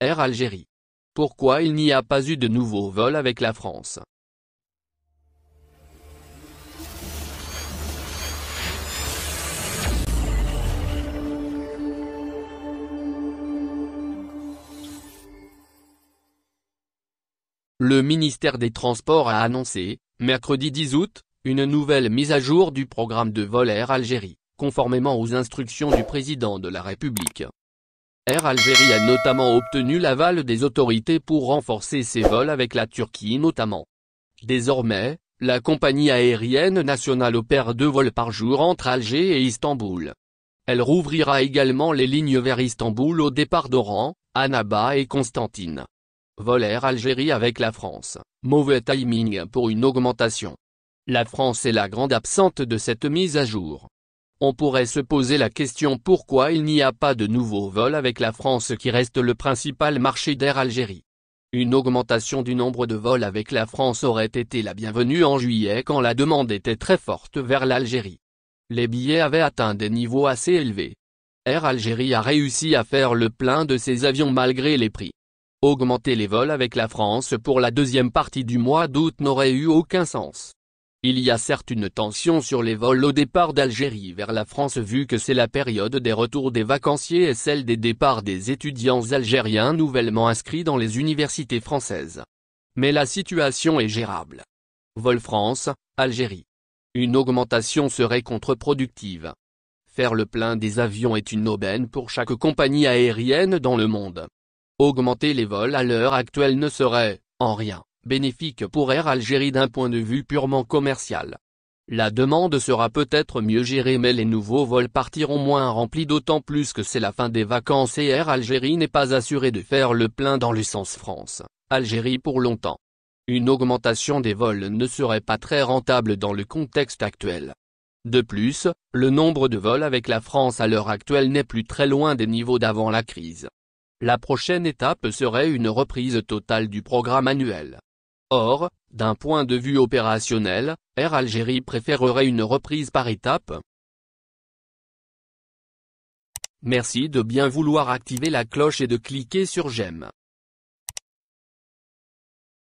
Air Algérie. Pourquoi il n'y a pas eu de nouveau vol avec la France Le ministère des Transports a annoncé, mercredi 10 août, une nouvelle mise à jour du programme de vol Air Algérie, conformément aux instructions du président de la République. Air Algérie a notamment obtenu l'aval des autorités pour renforcer ses vols avec la Turquie notamment. Désormais, la compagnie aérienne nationale opère deux vols par jour entre Alger et Istanbul. Elle rouvrira également les lignes vers Istanbul au départ d'Oran, Annaba et Constantine. Vol Air Algérie avec la France, mauvais timing pour une augmentation. La France est la grande absente de cette mise à jour. On pourrait se poser la question pourquoi il n'y a pas de nouveaux vols avec la France qui reste le principal marché d'Air Algérie. Une augmentation du nombre de vols avec la France aurait été la bienvenue en juillet quand la demande était très forte vers l'Algérie. Les billets avaient atteint des niveaux assez élevés. Air Algérie a réussi à faire le plein de ses avions malgré les prix. Augmenter les vols avec la France pour la deuxième partie du mois d'août n'aurait eu aucun sens. Il y a certes une tension sur les vols au départ d'Algérie vers la France vu que c'est la période des retours des vacanciers et celle des départs des étudiants algériens nouvellement inscrits dans les universités françaises. Mais la situation est gérable. Vol France, Algérie. Une augmentation serait contre-productive. Faire le plein des avions est une aubaine pour chaque compagnie aérienne dans le monde. Augmenter les vols à l'heure actuelle ne serait, en rien, bénéfique pour Air Algérie d'un point de vue purement commercial. La demande sera peut-être mieux gérée mais les nouveaux vols partiront moins remplis d'autant plus que c'est la fin des vacances et Air Algérie n'est pas assurée de faire le plein dans le sens France, Algérie pour longtemps. Une augmentation des vols ne serait pas très rentable dans le contexte actuel. De plus, le nombre de vols avec la France à l'heure actuelle n'est plus très loin des niveaux d'avant la crise. La prochaine étape serait une reprise totale du programme annuel. Or, d'un point de vue opérationnel, Air Algérie préférerait une reprise par étapes. Merci de bien vouloir activer la cloche et de cliquer sur j'aime.